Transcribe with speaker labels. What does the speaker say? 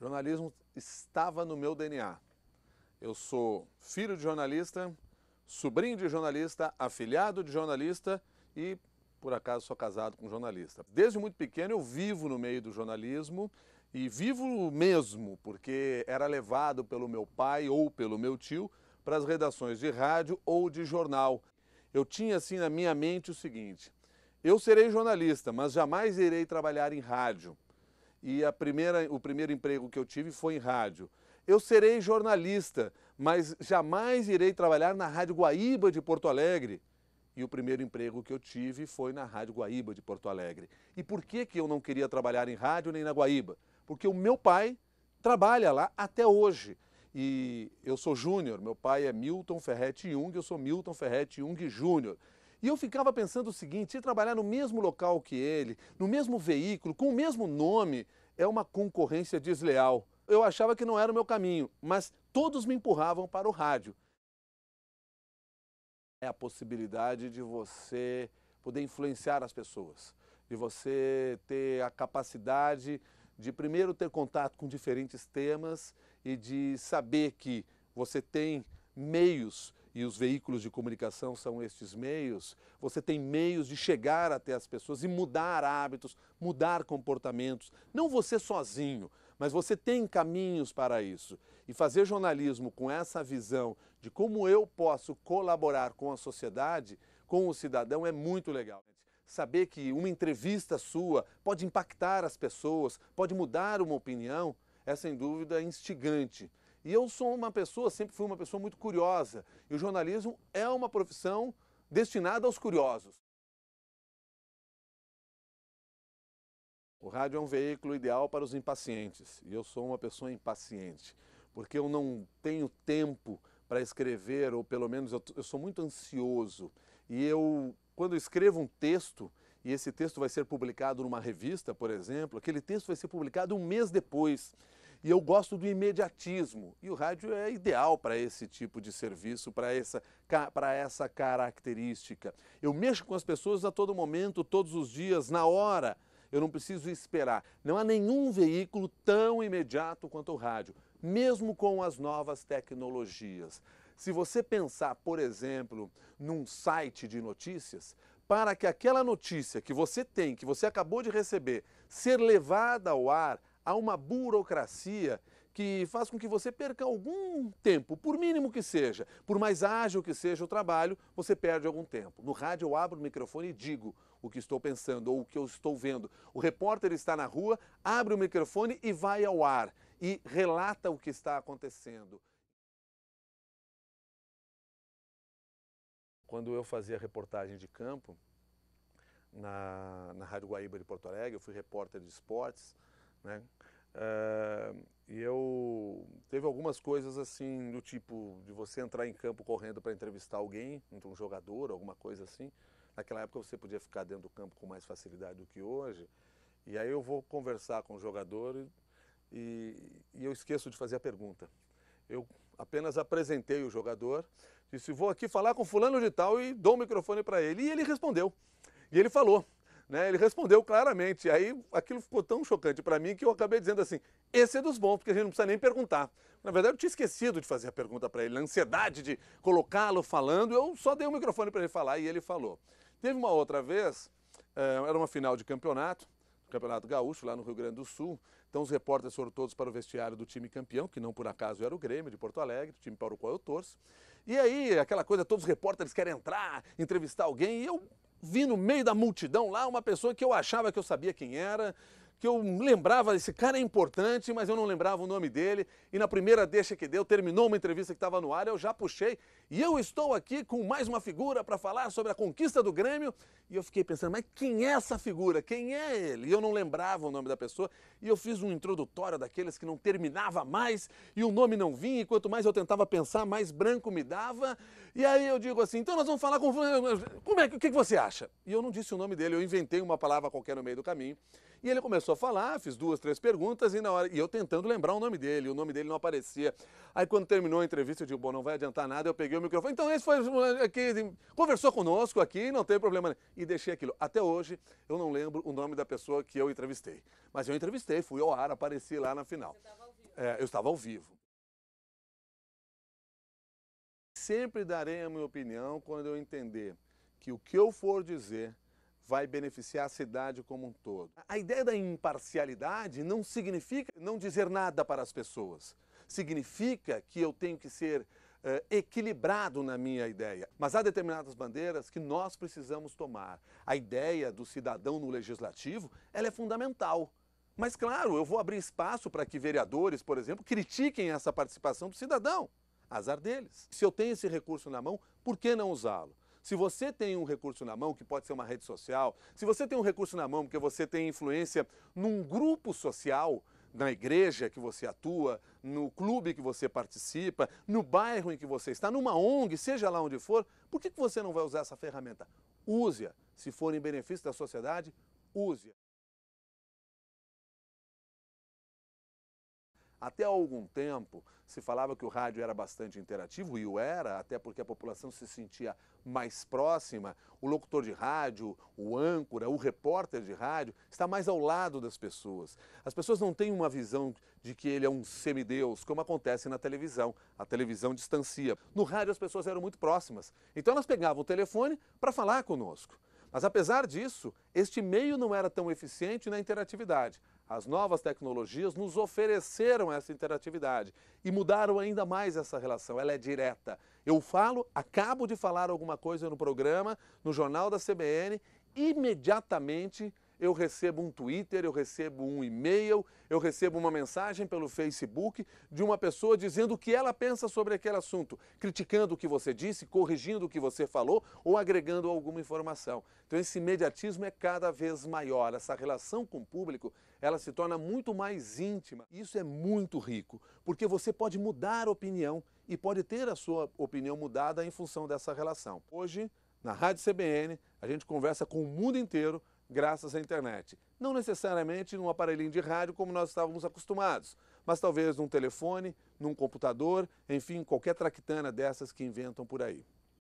Speaker 1: Jornalismo estava no meu DNA. Eu sou filho de jornalista, sobrinho de jornalista, afilhado de jornalista e, por acaso, sou casado com jornalista. Desde muito pequeno eu vivo no meio do jornalismo e vivo mesmo, porque era levado pelo meu pai ou pelo meu tio para as redações de rádio ou de jornal. Eu tinha assim na minha mente o seguinte: eu serei jornalista, mas jamais irei trabalhar em rádio e a primeira, o primeiro emprego que eu tive foi em rádio. Eu serei jornalista, mas jamais irei trabalhar na Rádio Guaíba de Porto Alegre. E o primeiro emprego que eu tive foi na Rádio Guaíba de Porto Alegre. E por que, que eu não queria trabalhar em rádio nem na Guaíba? Porque o meu pai trabalha lá até hoje. E eu sou júnior, meu pai é Milton Ferretti Jung, eu sou Milton Ferretti Jung Júnior. E eu ficava pensando o seguinte: trabalhar no mesmo local que ele, no mesmo veículo, com o mesmo nome, é uma concorrência desleal. Eu achava que não era o meu caminho, mas todos me empurravam para o rádio. É a possibilidade de você poder influenciar as pessoas, de você ter a capacidade de primeiro ter contato com diferentes temas e de saber que você tem meios e os veículos de comunicação são estes meios, você tem meios de chegar até as pessoas e mudar hábitos, mudar comportamentos. Não você sozinho, mas você tem caminhos para isso. E fazer jornalismo com essa visão de como eu posso colaborar com a sociedade, com o cidadão, é muito legal. Saber que uma entrevista sua pode impactar as pessoas, pode mudar uma opinião, é sem dúvida instigante. E eu sou uma pessoa, sempre fui uma pessoa muito curiosa. E o jornalismo é uma profissão destinada aos curiosos. O rádio é um veículo ideal para os impacientes. E eu sou uma pessoa impaciente, porque eu não tenho tempo para escrever, ou pelo menos eu, eu sou muito ansioso. E eu, quando eu escrevo um texto, e esse texto vai ser publicado numa revista, por exemplo, aquele texto vai ser publicado um mês depois. E eu gosto do imediatismo. E o rádio é ideal para esse tipo de serviço, para essa, pra essa característica. Eu mexo com as pessoas a todo momento, todos os dias, na hora. Eu não preciso esperar. Não há nenhum veículo tão imediato quanto o rádio, mesmo com as novas tecnologias. Se você pensar, por exemplo, num site de notícias, para que aquela notícia que você tem, que você acabou de receber, ser levada ao ar, a uma burocracia que faz com que você perca algum tempo, por mínimo que seja, por mais ágil que seja o trabalho, você perde algum tempo. No rádio eu abro o microfone e digo o que estou pensando ou o que eu estou vendo. O repórter está na rua, abre o microfone e vai ao ar e relata o que está acontecendo. Quando eu fazia reportagem de campo na, na Rádio Guaíba de Porto Alegre, eu fui repórter de esportes, né? Uh, e eu teve algumas coisas assim do tipo de você entrar em campo correndo para entrevistar alguém, então, um jogador, alguma coisa assim. Naquela época você podia ficar dentro do campo com mais facilidade do que hoje. E aí eu vou conversar com o jogador e, e eu esqueço de fazer a pergunta. Eu apenas apresentei o jogador, disse vou aqui falar com fulano de tal e dou o microfone para ele e ele respondeu. E ele falou. Né? Ele respondeu claramente. Aí aquilo ficou tão chocante para mim que eu acabei dizendo assim: esse é dos bons, porque a gente não precisa nem perguntar. Na verdade, eu tinha esquecido de fazer a pergunta para ele, a ansiedade de colocá-lo falando. Eu só dei o microfone para ele falar e ele falou. Teve uma outra vez, eh, era uma final de campeonato, Campeonato Gaúcho, lá no Rio Grande do Sul. Então os repórteres foram todos para o vestiário do time campeão, que não por acaso era o Grêmio de Porto Alegre, time para o qual eu torço. E aí, aquela coisa, todos os repórteres querem entrar, entrevistar alguém, e eu vi no meio da multidão lá uma pessoa que eu achava que eu sabia quem era, que eu lembrava, esse cara é importante, mas eu não lembrava o nome dele. E na primeira deixa que deu, terminou uma entrevista que estava no ar, eu já puxei e eu estou aqui com mais uma figura para falar sobre a conquista do Grêmio. E eu fiquei pensando, mas quem é essa figura? Quem é ele? E eu não lembrava o nome da pessoa. E eu fiz um introdutório daqueles que não terminava mais e o nome não vinha. E quanto mais eu tentava pensar, mais branco me dava. E aí eu digo assim: então nós vamos falar com. Como é que, o que você acha? E eu não disse o nome dele, eu inventei uma palavra qualquer no meio do caminho. E ele começou a falar, fiz duas, três perguntas e na hora e eu tentando lembrar o nome dele, o nome dele não aparecia. Aí quando terminou a entrevista, eu digo: "Bom, não vai adiantar nada". Eu peguei peguei o microfone. Então, esse foi aqui, conversou conosco aqui, não tem problema. E deixei aquilo. Até hoje, eu não lembro o nome da pessoa que eu entrevistei. Mas eu entrevistei, fui ao ar, apareci lá na final. É, eu estava ao vivo. Sempre darei a minha opinião quando eu entender que o que eu for dizer vai beneficiar a cidade como um todo. A ideia da imparcialidade não significa não dizer nada para as pessoas. Significa que eu tenho que ser eh, equilibrado na minha ideia. Mas há determinadas bandeiras que nós precisamos tomar. A ideia do cidadão no legislativo ela é fundamental. Mas, claro, eu vou abrir espaço para que vereadores, por exemplo, critiquem essa participação do cidadão. Azar deles. Se eu tenho esse recurso na mão, por que não usá-lo? Se você tem um recurso na mão, que pode ser uma rede social, se você tem um recurso na mão porque você tem influência num grupo social, na igreja que você atua, no clube que você participa, no bairro em que você está, numa ONG, seja lá onde for, por que você não vai usar essa ferramenta? Use-a. Se for em benefício da sociedade, use-a. Até algum tempo se falava que o rádio era bastante interativo, e o era, até porque a população se sentia mais próxima. O locutor de rádio, o âncora, o repórter de rádio está mais ao lado das pessoas. As pessoas não têm uma visão de que ele é um semideus, como acontece na televisão. A televisão distancia. No rádio as pessoas eram muito próximas, então elas pegavam o telefone para falar conosco. Mas apesar disso, este meio não era tão eficiente na interatividade. As novas tecnologias nos ofereceram essa interatividade e mudaram ainda mais essa relação. Ela é direta. Eu falo, acabo de falar alguma coisa no programa, no jornal da CBN, imediatamente eu recebo um Twitter, eu recebo um e-mail, eu recebo uma mensagem pelo Facebook de uma pessoa dizendo o que ela pensa sobre aquele assunto, criticando o que você disse, corrigindo o que você falou ou agregando alguma informação. Então esse imediatismo é cada vez maior, essa relação com o público, ela se torna muito mais íntima. Isso é muito rico, porque você pode mudar opinião e pode ter a sua opinião mudada em função dessa relação. Hoje, na Rádio CBN, a gente conversa com o mundo inteiro graças à internet. Não necessariamente num aparelhinho de rádio como nós estávamos acostumados, mas talvez num telefone, num computador, enfim, qualquer traquitana dessas que inventam por aí.